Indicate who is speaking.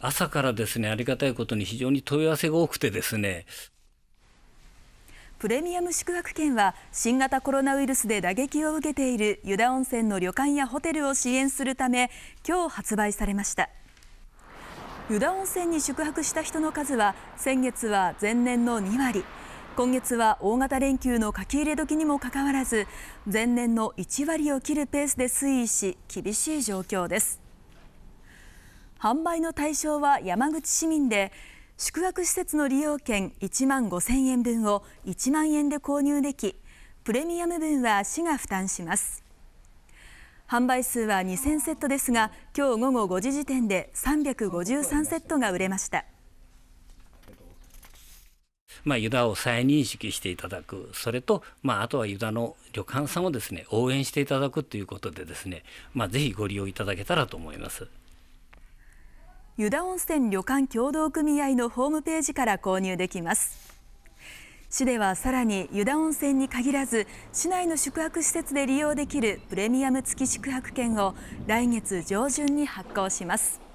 Speaker 1: 朝からですねありがたいことに非常に問い合わせが多くてですね
Speaker 2: プレミアム宿泊券は新型コロナウイルスで打撃を受けている湯田温泉の旅館やホテルを支援するため今日発売されました湯田温泉に宿泊した人の数は先月は前年の2割今月は大型連休の書き入れ時にもかかわらず前年の1割を切るペースで推移し厳しい状況です販売の対象は山口市民で宿泊施設の利用券1万5000円分を1万円で購入できプレミアム分は市が負担します販売数は2000セットですが今日午後5時時点で353セットが売れました
Speaker 1: まあ、ユダを再認識していただく、それと、まあ、あとはユダの旅館さんをですね、応援していただくということでですね、まあ、ぜひご利用いただけたらと思います。
Speaker 2: 湯田温泉旅館協同組合のホームページから購入できます市ではさらに湯田温泉に限らず市内の宿泊施設で利用できるプレミアム付き宿泊券を来月上旬に発行します